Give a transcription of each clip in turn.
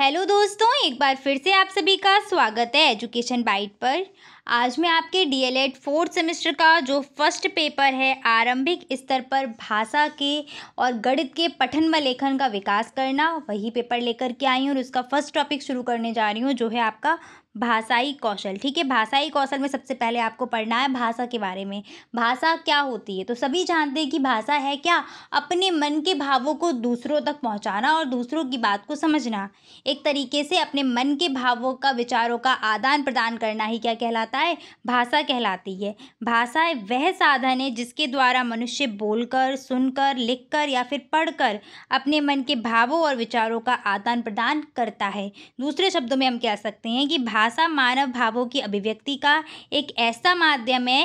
hello दोस्तों एक बार फिर से आप सभी का स्वागत है एजुकेशन बाइट पर आज मैं आपके डीएलएड फोर्थ सेमेस्टर का जो फर्स्ट पेपर है आरंभिक स्तर पर भाषा के और गणित के पठन व लेखन का विकास करना वही पेपर लेकर के आई हूँ और उसका फर्स्ट टॉपिक शुरू करने जा रही हूँ जो है आपका भाषाई कौशल ठीक है भाषाई कौशल में सबसे पहले आपको पढ़ना है भाषा के बारे में भाषा क्या होती है तो सभी जानते हैं कि भाषा है क्या अपने मन के भावों को दूसरों तक पहुंचाना और दूसरों की बात को समझना एक तरीके से अपने मन के भावों का विचारों का आदान प्रदान करना ही क्या कहलाता है भाषा कहलाती है भाषा वह साधन है जिसके द्वारा मनुष्य बोलकर सुनकर कर या फिर पढ़कर अपने मन के भावों और विचारों का आदान प्रदान करता है दूसरे शब्दों में हम कह सकते हैं कि भाषा मानव भावों की अभिव्यक्ति का एक ऐसा माध्यम है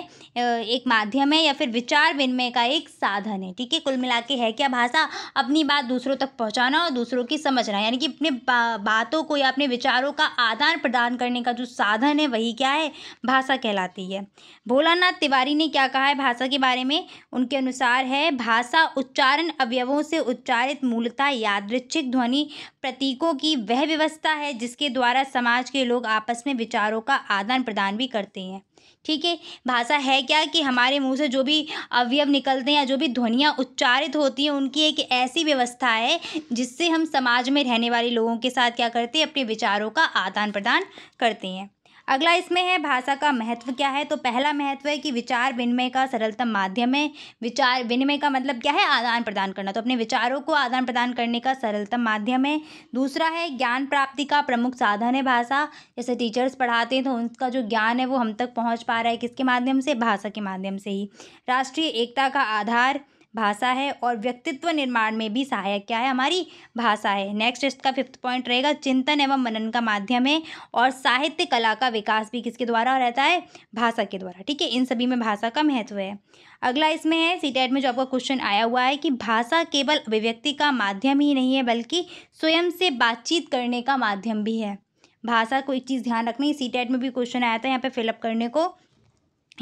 एक माध्यम है या फिर विचार विनिमय का एक साधन है ठीक है कुल मिला के है क्या भाषा अपनी बात दूसरों तक पहुँचाना और दूसरों की समझना यानी कि अपने बा, बातों को या अपने विचारों का आदान प्रदान करने का जो साधन है वही क्या है भाषा कहलाती है भोलानाथ तिवारी ने क्या कहा है भाषा के बारे में उनके अनुसार है भाषा उच्चारण अवयवों से उच्चारित मूलता यादृच्छिक ध्वनि प्रतीकों की वह व्यवस्था है जिसके द्वारा समाज के लोग आप आपस में विचारों का आदान प्रदान भी करते हैं ठीक है भाषा है क्या कि हमारे मुंह से जो भी अवयव निकलते हैं या जो भी ध्वनियाँ उच्चारित होती हैं उनकी एक ऐसी व्यवस्था है जिससे हम समाज में रहने वाले लोगों के साथ क्या करते हैं अपने विचारों का आदान प्रदान करते हैं अगला इसमें है भाषा का महत्व क्या है तो पहला महत्व है कि विचार विनिमय का सरलतम माध्यम है विचार विनिमय का मतलब क्या है आदान प्रदान करना तो अपने विचारों को आदान प्रदान करने का सरलतम माध्यम है दूसरा है ज्ञान प्राप्ति का प्रमुख साधन है भाषा जैसे टीचर्स पढ़ाते हैं तो उनका जो ज्ञान है वो हम तक पहुँच पा रहा है किसके माध्यम से भाषा के माध्यम से ही राष्ट्रीय एकता का आधार भाषा है और व्यक्तित्व निर्माण में भी सहायक क्या है हमारी भाषा है नेक्स्ट इसका फिफ्थ पॉइंट रहेगा चिंतन एवं मनन का माध्यम है और साहित्य कला का विकास भी किसके द्वारा रहता है भाषा के द्वारा ठीक है इन सभी में भाषा का महत्व है अगला इसमें है सी में जो आपका क्वेश्चन आया हुआ है कि भाषा केवल अभिव्यक्ति का माध्यम ही नहीं है बल्कि स्वयं से बातचीत करने का माध्यम भी है भाषा को एक चीज़ ध्यान रखनी सी में भी क्वेश्चन आया था यहाँ पे फिलअप करने को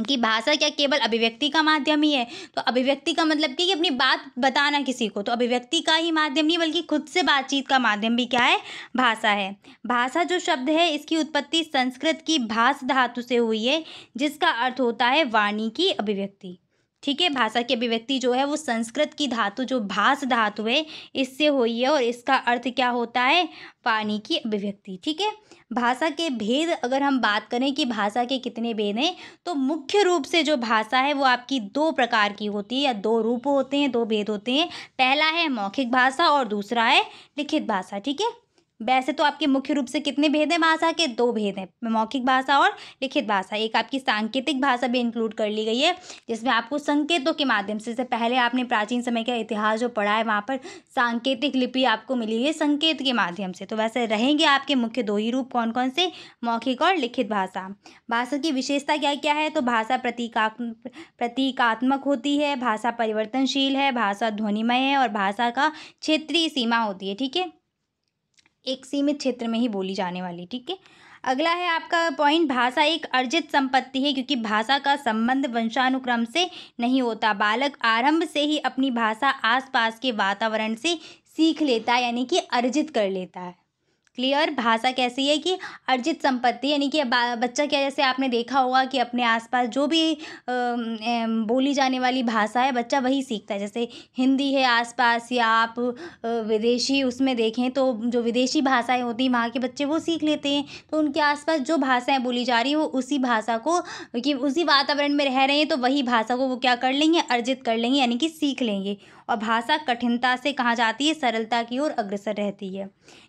कि भाषा क्या केवल अभिव्यक्ति का माध्यम ही है तो अभिव्यक्ति का मतलब कि अपनी बात बताना किसी को तो अभिव्यक्ति का ही माध्यम नहीं बल्कि खुद से बातचीत का माध्यम भी क्या है भाषा है भाषा जो शब्द है इसकी उत्पत्ति संस्कृत की भाष धातु से हुई है जिसका अर्थ होता है वाणी की अभिव्यक्ति ठीक है भाषा की अभिव्यक्ति जो है वो संस्कृत की धातु जो भाष धातु है इससे हुई है और इसका अर्थ क्या होता है पानी की अभिव्यक्ति ठीक है भाषा के भेद अगर हम बात करें कि भाषा के कितने भेद हैं तो मुख्य रूप से जो भाषा है वो आपकी दो प्रकार की होती है या दो रूप होते हैं दो भेद होते हैं पहला है मौखिक भाषा और दूसरा है लिखित भाषा ठीक है वैसे तो आपके मुख्य रूप से कितने भेद हैं भाषा के दो भेद हैं मौखिक भाषा और लिखित भाषा एक आपकी सांकेतिक भाषा भी इंक्लूड कर ली गई है जिसमें आपको संकेतों के माध्यम से जैसे पहले आपने प्राचीन समय का इतिहास जो पढ़ा है वहाँ पर सांकेतिक लिपि आपको मिली है संकेत के माध्यम से तो वैसे रहेंगे आपके मुख्य दो ही रूप कौन कौन से मौखिक और लिखित भाषा भाषा की विशेषता क्या क्या है तो भाषा प्रतीका प्रतीकात्मक होती है भाषा परिवर्तनशील है भाषा ध्वनिमय है और भाषा का क्षेत्रीय सीमा होती है ठीक है एक सीमित क्षेत्र में ही बोली जाने वाली ठीक है अगला है आपका पॉइंट भाषा एक अर्जित संपत्ति है क्योंकि भाषा का संबंध वंशानुक्रम से नहीं होता बालक आरंभ से ही अपनी भाषा आसपास के वातावरण से सीख लेता है यानी कि अर्जित कर लेता है क्लियर भाषा कैसी है कि अर्जित संपत्ति यानी कि बच्चा क्या जैसे आपने देखा होगा कि अपने आसपास जो भी बोली जाने वाली भाषा है बच्चा वही सीखता है जैसे हिंदी है आसपास या आप विदेशी उसमें देखें तो जो विदेशी भाषाएं होती हैं वहाँ के बच्चे वो सीख लेते हैं तो उनके आसपास जो भाषाएँ बोली जा रही है वो उसी भाषा को कि उसी वातावरण में रह रहे हैं तो वही भाषा को वो क्या कर लेंगे अर्जित कर लेंगे यानी कि सीख लेंगे और भाषा कठिनता से कहाँ जाती है सरलता की ओर अग्रसर रहती है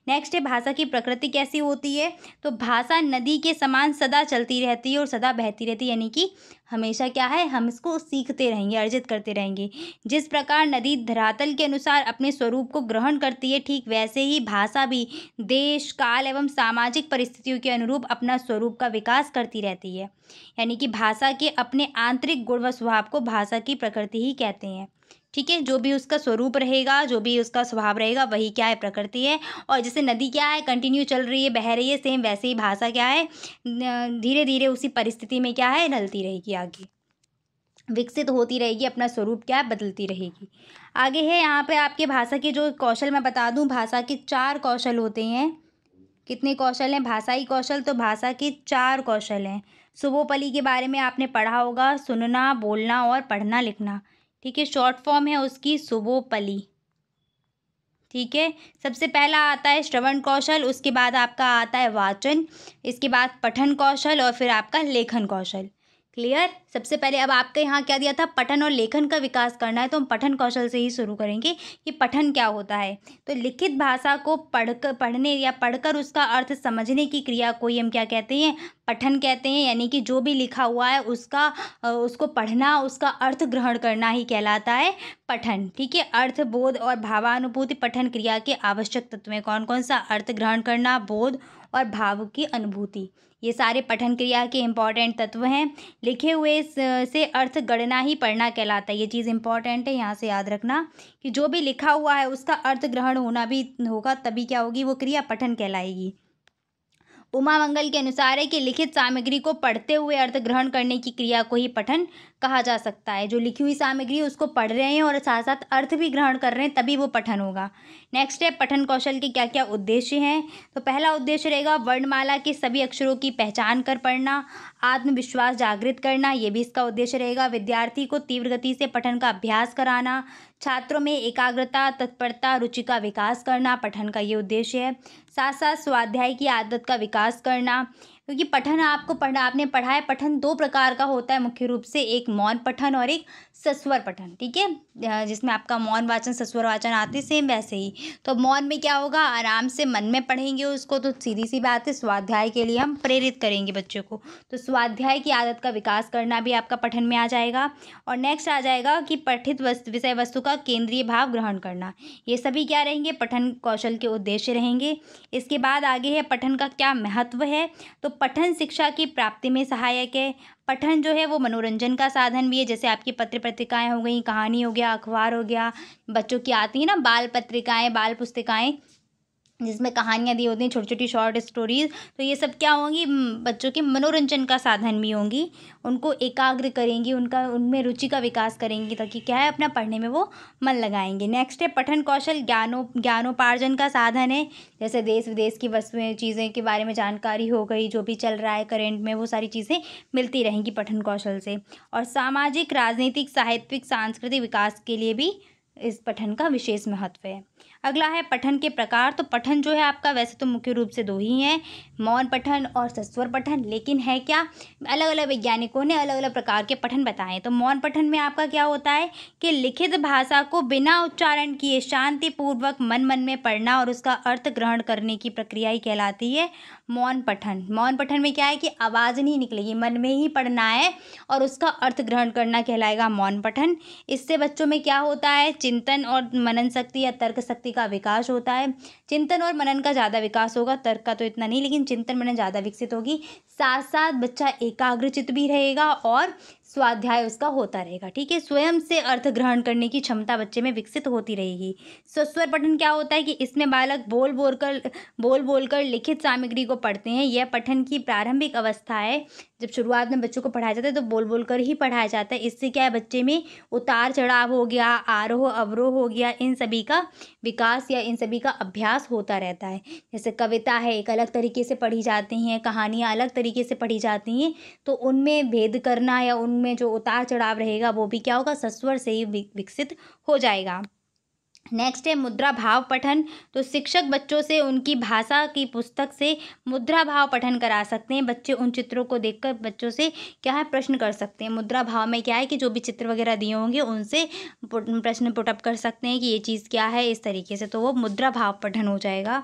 नेक्स्ट है भाषा की प्रकृति कैसी होती है तो भाषा नदी के समान सदा चलती रहती है और सदा बहती रहती है यानी कि हमेशा क्या है हम इसको सीखते रहेंगे अर्जित करते रहेंगे जिस प्रकार नदी धरातल के अनुसार अपने स्वरूप को ग्रहण करती है ठीक वैसे ही भाषा भी देश काल एवं सामाजिक परिस्थितियों के अनुरूप अपना स्वरूप का विकास करती रहती है यानी कि भाषा के अपने आंतरिक गुण व स्वभाव को भाषा की प्रकृति ही कहते हैं ठीक है जो भी उसका स्वरूप रहेगा जो भी उसका स्वभाव रहेगा वही क्या है प्रकृति है और जैसे नदी क्या है कंटिन्यू चल रही है बह रही है सेम वैसे ही भाषा क्या है धीरे धीरे उसी परिस्थिति में क्या है ढलती रहेगी आगे विकसित होती रहेगी अपना स्वरूप क्या है बदलती रहेगी आगे है यहाँ पे आपके भाषा के जो कौशल मैं बता दूँ भाषा के चार कौशल होते हैं कितने कौशल हैं भाषाई कौशल तो भाषा के चार कौशल हैं सुबोपली के बारे में आपने पढ़ा होगा सुनना बोलना और पढ़ना लिखना ठीक है शॉर्ट फॉर्म है उसकी सुबोपली ठीक है सबसे पहला आता है श्रवण कौशल उसके बाद आपका आता है वाचन इसके बाद पठन कौशल और फिर आपका लेखन कौशल क्लियर सबसे पहले अब आपके यहाँ क्या दिया था पठन और लेखन का विकास करना है तो हम पठन कौशल से ही शुरू करेंगे कि पठन क्या होता है तो लिखित भाषा को पढ़कर पढ़ने या पढ़कर उसका अर्थ समझने की क्रिया को ही हम क्या कहते हैं पठन कहते हैं यानी कि जो भी लिखा हुआ है उसका उसको पढ़ना उसका अर्थ ग्रहण करना ही कहलाता है पठन ठीक है अर्थ बोध और भावानुभूति पठन क्रिया के आवश्यक तत्व में कौन कौन सा अर्थ ग्रहण करना बोध और भाव की अनुभूति ये सारे पठन क्रिया के इम्पॉर्टेंट तत्व हैं लिखे हुए से अर्थ गणना ही पढ़ना कहलाता है ये चीज़ इम्पॉर्टेंट है यहाँ से याद रखना कि जो भी लिखा हुआ है उसका अर्थ ग्रहण होना भी होगा तभी क्या होगी वो क्रिया पठन कहलाएगी उमा मंगल के अनुसार है कि लिखित सामग्री को पढ़ते हुए अर्थ ग्रहण करने की क्रिया को ही पठन कहा जा सकता है जो लिखी हुई सामग्री है उसको पढ़ रहे हैं और साथ साथ अर्थ भी ग्रहण कर रहे हैं तभी वो पठन होगा नेक्स्ट है पठन कौशल के क्या क्या उद्देश्य हैं तो पहला उद्देश्य रहेगा वर्णमाला के सभी अक्षरों की पहचान कर पढ़ना आत्मविश्वास जागृत करना ये भी इसका उद्देश्य रहेगा विद्यार्थी को तीव्र गति से पठन का अभ्यास कराना छात्रों में एकाग्रता तत्परता रुचि का विकास करना पठन का ये उद्देश्य है साथ साथ स्वाध्याय की आदत का विकास करना क्योंकि पठन आपको पढ़ आपने पढ़ा है पठन दो प्रकार का होता है मुख्य रूप से एक मौन पठन और एक सस्वर पठन ठीक है जिसमें आपका मौन वाचन सस्वर वाचन आते सेम वैसे ही तो मौन में क्या होगा आराम से मन में पढ़ेंगे उसको तो सीधी सी बात है स्वाध्याय के लिए हम प्रेरित करेंगे बच्चों को तो स्वाध्याय की आदत का विकास करना भी आपका पठन में आ जाएगा और नेक्स्ट आ जाएगा कि पठित विषय वस्तु का केंद्रीय भाव ग्रहण करना ये सभी क्या रहेंगे पठन कौशल के उद्देश्य रहेंगे इसके बाद आगे है पठन का क्या महत्व है तो पठन शिक्षा की प्राप्ति में सहायक है पठन जो है वो मनोरंजन का साधन भी है जैसे आपकी पत्र पत्रिकाएँ हो गई कहानी हो गया अखबार हो गया बच्चों की आती है ना बाल पत्रिकाएँ बाल पुस्तिकाएँ जिसमें कहानियाँ दी होती हैं छोटी छोटी शॉर्ट स्टोरीज़ तो ये सब क्या होंगी बच्चों के मनोरंजन का साधन भी होंगी उनको एकाग्र करेंगी उनका उनमें रुचि का विकास करेंगी ताकि क्या है अपना पढ़ने में वो मन लगाएंगे नेक्स्ट है पठन कौशल ज्ञानो ज्ञानोपार्जन का साधन है जैसे देश विदेश की वस्तुएँ चीज़ें के बारे में जानकारी हो गई जो भी चल रहा है करेंट में वो सारी चीज़ें मिलती रहेंगी पठन कौशल से और सामाजिक राजनीतिक साहित्यिक सांस्कृतिक विकास के लिए भी इस पठन का विशेष महत्व है अगला है पठन के प्रकार तो पठन जो है आपका वैसे तो मुख्य रूप से दो ही हैं मौन पठन और सस्वर पठन लेकिन है क्या अलग अलग वैज्ञानिकों ने अलग अलग प्रकार के पठन बताए तो मौन पठन में आपका क्या होता है कि लिखित भाषा को बिना उच्चारण किए शांतिपूर्वक मन मन में पढ़ना और उसका अर्थ ग्रहण करने की प्रक्रिया ही कहलाती है मौन पठन मौन पठन में क्या है कि आवाज़ नहीं निकलेगी मन में ही पढ़ना है और उसका अर्थ ग्रहण करना कहलाएगा मौन पठन इससे बच्चों में क्या होता है चिंतन और मनन शक्ति या तर्क शक्ति का विकास होता है चिंतन और मनन का ज़्यादा विकास होगा तर्क का तो इतना नहीं लेकिन चिंतन मनन ज़्यादा विकसित होगी साथ साथ बच्चा एकाग्रचित भी रहेगा और स्वाध्याय उसका होता रहेगा ठीक है स्वयं से अर्थ ग्रहण करने की क्षमता बच्चे में विकसित होती रहेगी स्वस्वर पठन क्या होता है कि इसमें बालक बोल बोल कर बोल बोल कर लिखित सामग्री को पढ़ते हैं यह पठन की प्रारंभिक अवस्था है जब शुरुआत में बच्चों को पढ़ाया जाता है तो बोल बोल कर ही पढ़ाया जाता है इससे क्या है बच्चे में उतार चढ़ाव हो गया आरोह अवरोह हो गया इन सभी का विकास या इन सभी का अभ्यास विकास होता रहता है जैसे कविता है एक अलग तरीके से पढ़ी जाती हैं कहानियाँ अलग तरीके से पढ़ी जाती हैं तो उनमें भेद करना या उनमें जो उतार चढ़ाव रहेगा वो भी क्या होगा सस्वर से ही विकसित हो जाएगा नेक्स्ट है मुद्रा भाव पठन तो शिक्षक बच्चों से उनकी भाषा की पुस्तक से मुद्रा भाव पठन करा सकते हैं बच्चे उन चित्रों को देखकर बच्चों से क्या है प्रश्न कर सकते हैं मुद्रा भाव में क्या है कि जो भी चित्र वगैरह दिए होंगे उनसे प्रश्न पुटअप कर सकते हैं कि ये चीज़ क्या है इस तरीके से तो वो मुद्रा भाव पठन हो जाएगा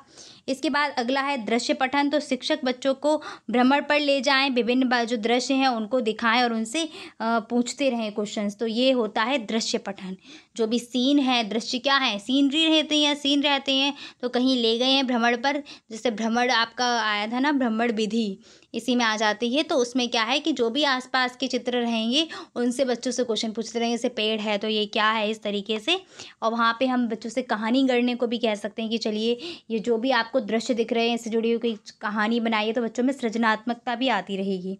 इसके बाद अगला है दृश्य पठन तो शिक्षक बच्चों को भ्रमण पर ले जाएं विभिन्न जो दृश्य हैं उनको दिखाएं और उनसे पूछते रहें क्वेश्चंस तो ये होता है दृश्य पठन जो भी सीन है दृश्य क्या है सीनरी रहते हैं सीन रहते हैं तो कहीं ले गए हैं भ्रमण पर जैसे भ्रमण आपका आया था ना भ्रमण विधि इसी में आ जाती है तो उसमें क्या है कि जो भी आसपास के चित्र रहेंगे उनसे बच्चों से क्वेश्चन पूछते रहेंगे जैसे पेड़ है तो ये क्या है इस तरीके से और वहाँ पे हम बच्चों से कहानी गढ़ने को भी कह सकते हैं कि चलिए ये जो भी आपको दृश्य दिख रहे हैं इससे जुड़ी हुई कोई कहानी बनाइए तो बच्चों में सृजनात्मकता भी आती रहेगी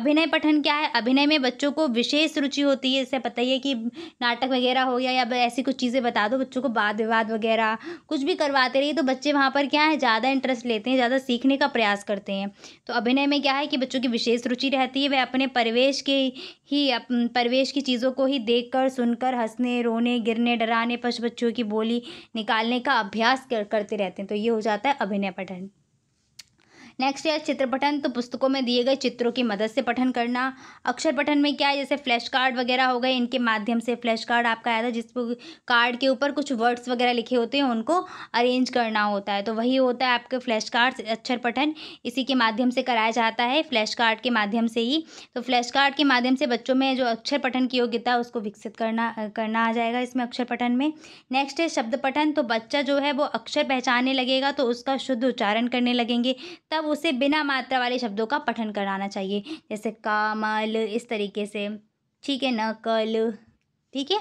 अभिनय पठन क्या है अभिनय में बच्चों को विशेष रुचि होती है जैसे पता ही है कि नाटक वगैरह हो गया या ऐसी कुछ चीज़ें बता दो बच्चों को वाद विवाद वगैरह कुछ भी करवाते रहिए तो बच्चे वहाँ पर क्या है ज़्यादा इंटरेस्ट लेते हैं ज़्यादा सीखने का प्रयास करते हैं तो अभिनय में क्या है कि बच्चों की विशेष रुचि रहती है वह अपने परिवेश के ही परिवेश की चीज़ों को ही देखकर सुनकर हंसने रोने गिरने डराने पशु बच्चों की बोली निकालने का अभ्यास कर, करते रहते हैं तो ये हो जाता है अभिनय पठन नेक्स्ट है चित्र पठन तो पुस्तकों में दिए गए चित्रों की मदद से पठन करना अक्षर पठन में क्या है जैसे फ्लैश कार्ड वगैरह हो गए इनके माध्यम से फ्लैश कार्ड आपका आया था जिस कार्ड के ऊपर कुछ वर्ड्स वगैरह लिखे होते हैं उनको अरेंज करना होता है तो वही होता है आपके फ्लैश कार्ड अक्षर पठन इसी के माध्यम से कराया जाता है फ्लैश कार्ड के माध्यम से ही तो फ्लैश कार्ड के माध्यम से बच्चों में जो अक्षर पठन की योग्यता है उसको विकसित करना करना आ जाएगा इसमें अक्षर पठन में नेक्स्ट है शब्द पठन तो बच्चा जो है वो अक्षर पहचानने लगेगा तो उसका शुद्ध उच्चारण करने लगेंगे तब उसे बिना मात्रा वाले शब्दों का पठन कराना चाहिए जैसे कामल इस तरीके से ठीक है नकल ठीक है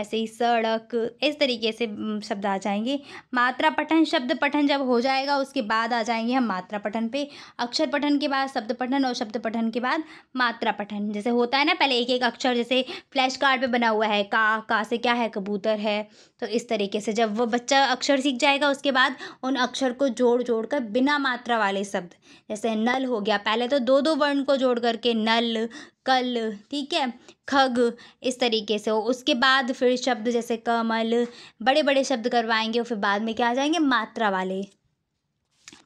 ऐसे ही सड़क इस तरीके से शब्द आ जाएंगे मात्रा पठन शब्द पठन जब हो जाएगा उसके बाद आ जाएंगे हम मात्रा पठन पे अक्षर पठन के बाद शब्द पठन और शब्द पठन के बाद मात्रा पठन जैसे होता है ना पहले एक एक अक्षर जैसे फ्लैश कार्ड पे बना हुआ है का का से क्या है कबूतर है तो इस तरीके से जब वो बच्चा अक्षर सीख जाएगा उसके बाद उन अक्षर को जोड़ जोड़ कर बिना मात्रा वाले शब्द जैसे नल हो गया पहले तो दो दो वर्ण को जोड़ करके नल कल ठीक है खग इस तरीके से हो उसके बाद फिर शब्द जैसे कमल बड़े बड़े शब्द करवाएंगे और फिर बाद में क्या आ जाएंगे मात्रा वाले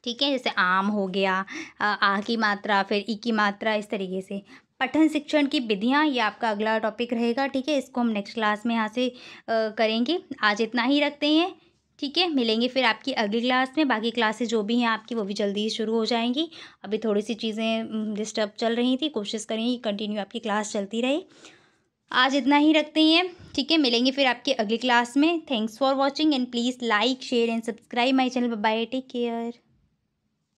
ठीक है जैसे आम हो गया आ, आ की मात्रा फिर ई की मात्रा इस तरीके से पठन शिक्षण की विधियाँ ये आपका अगला टॉपिक रहेगा ठीक है इसको हम नेक्स्ट क्लास में यहाँ से करेंगे आज इतना ही रखते हैं ठीक है मिलेंगे फिर आपकी अगली क्लास में बाकी क्लासेस जो भी हैं आपकी वो भी जल्दी ही शुरू हो जाएंगी अभी थोड़ी सी चीज़ें डिस्टर्ब चल रही थी कोशिश करेंगे कंटिन्यू आपकी क्लास चलती रहे आज इतना ही रखते हैं ठीक है मिलेंगे फिर आपके अगली क्लास में thanks for watching and please like share and subscribe my channel bye take care